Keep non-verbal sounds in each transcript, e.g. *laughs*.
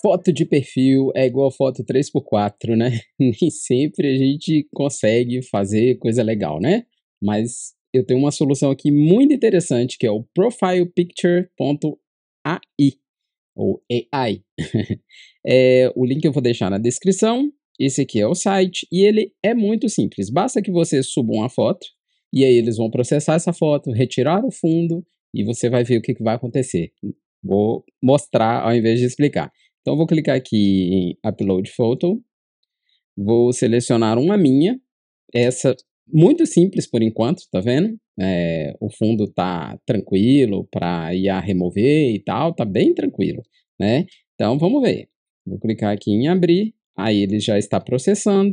Foto de perfil é igual foto 3x4, né? *laughs* Nem sempre a gente consegue fazer coisa legal, né? Mas eu tenho uma solução aqui muito interessante que é o profilepicture.ai ou AI. *laughs* é, o link eu vou deixar na descrição. Esse aqui é o site e ele é muito simples. Basta que você suba uma foto e aí eles vão processar essa foto, retirar o fundo e você vai ver o que, que vai acontecer. Vou mostrar ao invés de explicar. Então, vou clicar aqui em Upload Photo. Vou selecionar uma minha. Essa, muito simples por enquanto, tá vendo? É, o fundo tá tranquilo para ir a remover e tal, tá bem tranquilo, né? Então, vamos ver. Vou clicar aqui em Abrir. Aí ele já está processando.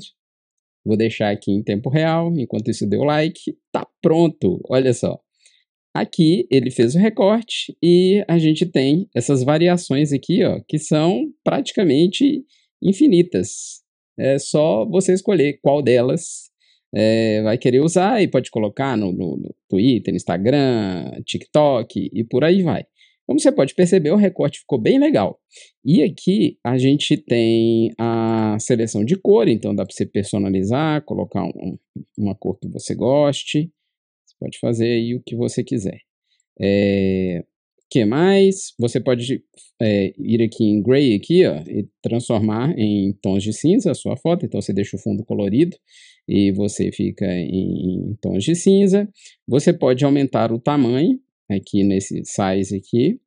Vou deixar aqui em tempo real, enquanto isso deu like. Tá pronto, olha só. Aqui ele fez o recorte e a gente tem essas variações aqui, ó, que são praticamente infinitas. É só você escolher qual delas é, vai querer usar e pode colocar no, no, no Twitter, Instagram, TikTok e por aí vai. Como você pode perceber, o recorte ficou bem legal. E aqui a gente tem a seleção de cor, então dá para você personalizar, colocar um, uma cor que você goste. Pode fazer aí o que você quiser. É, que mais? Você pode é, ir aqui em gray aqui, ó, e transformar em tons de cinza a sua foto. Então você deixa o fundo colorido e você fica em, em tons de cinza. Você pode aumentar o tamanho aqui nesse size aqui.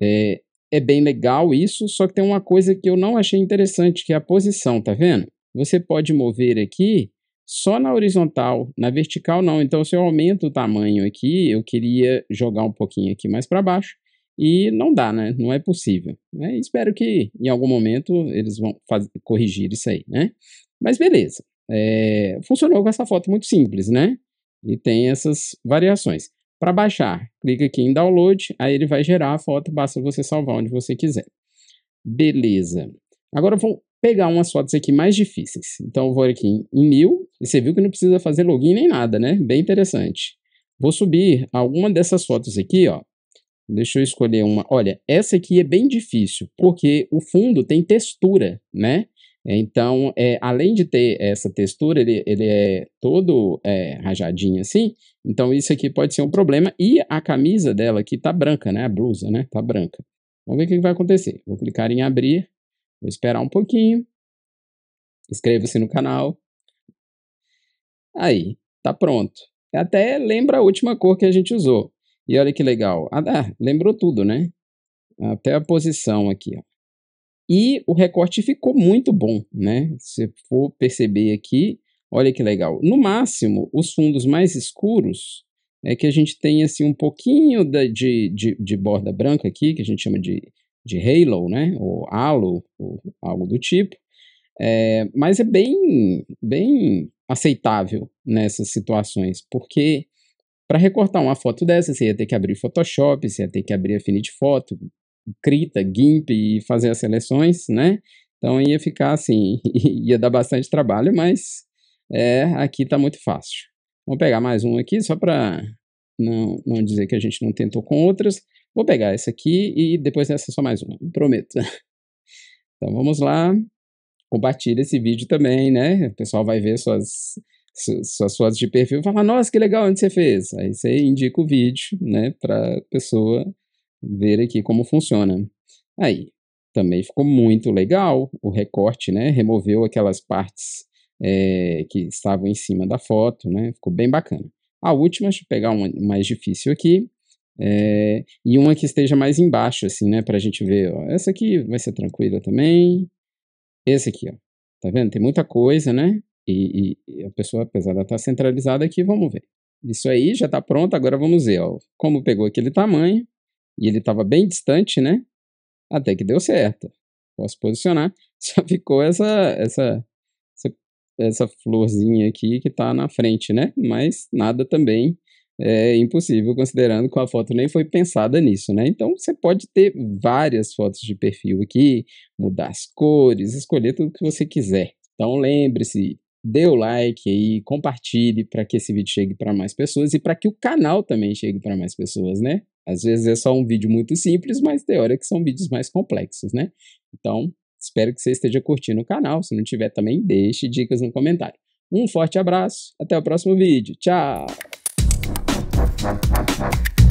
É, é bem legal isso, só que tem uma coisa que eu não achei interessante, que é a posição, tá vendo? Você pode mover aqui só na horizontal, na vertical não. Então, se eu aumento o tamanho aqui, eu queria jogar um pouquinho aqui mais para baixo. E não dá, né? Não é possível. Né? Espero que em algum momento eles vão fazer, corrigir isso aí, né? Mas beleza. É, funcionou com essa foto muito simples, né? E tem essas variações. Para baixar, clica aqui em download, aí ele vai gerar a foto, basta você salvar onde você quiser. Beleza. Agora vou pegar umas fotos aqui mais difíceis. Então eu vou aqui em, mil, e você viu que não precisa fazer login nem nada, né? Bem interessante. Vou subir alguma dessas fotos aqui, ó. Deixa eu escolher uma. Olha, essa aqui é bem difícil, porque o fundo tem textura, né? Então, é, além de ter essa textura, ele, ele é todo é, rajadinho assim. Então, isso aqui pode ser um problema. E a camisa dela aqui tá branca, né? A blusa, né? Tá branca. Vamos ver o que vai acontecer. Vou clicar em abrir. Vou esperar um pouquinho. Inscreva-se no canal. Aí, tá pronto. Até lembra a última cor que a gente usou. E olha que legal. Ah, ah, lembrou tudo, né? Até a posição aqui. Ó. E o recorte ficou muito bom, né? Se for perceber aqui, olha que legal. No máximo, os fundos mais escuros é que a gente tem assim um pouquinho de, de, de borda branca aqui, que a gente chama de de Halo, né? Ou Halo, ou algo do tipo. É, mas é bem, bem aceitável nessas situações, porque para recortar uma foto dessa, você ia ter que abrir Photoshop, você ia ter que abrir Affinity Photo, Krita, GIMP e fazer as seleções, né? Então ia ficar assim, *laughs* ia dar bastante trabalho, mas é, aqui está muito fácil. Vou pegar mais um aqui, só para não, não dizer que a gente não tentou com outras. Vou pegar esse aqui e depois nessa é só mais uma, prometo. *laughs* Então vamos lá. Compartilha esse vídeo também, né? O pessoal vai ver suas, suas fotos de perfil e falar: nossa, que legal, onde você fez? Aí você indica o vídeo, né, para pessoa ver aqui como funciona. Aí, também ficou muito legal o recorte, né? Removeu aquelas partes é, que estavam em cima da foto, né? Ficou bem bacana. A última, deixa eu pegar uma mais difícil aqui. É, e uma que esteja mais embaixo, assim, né? Pra gente ver, ó. Essa aqui vai ser tranquila também. Esse aqui, ó. Tá vendo? Tem muita coisa, né? E, e a pessoa, apesar de estar tá centralizada aqui, vamos ver. Isso aí já está pronto, agora vamos ver, ó. Como pegou aquele tamanho, e ele estava bem distante, né? Até que deu certo. Posso posicionar. *laughs* Só ficou essa, essa, essa, essa florzinha aqui que está na frente, né? Mas nada também é impossível, considerando que a foto nem foi pensada nisso, né? Então você pode ter várias fotos de perfil aqui, mudar as cores, escolher tudo que você quiser. Então lembre-se, dê o like aí, compartilhe para que esse vídeo chegue para mais pessoas e para que o canal também chegue para mais pessoas, né? Às vezes é só um vídeo muito simples, mas tem hora que são vídeos mais complexos, né? Então, espero que você esteja curtindo o canal. Se não tiver também, deixe dicas no comentário. Um forte abraço, até o próximo vídeo. Tchau! Thank you.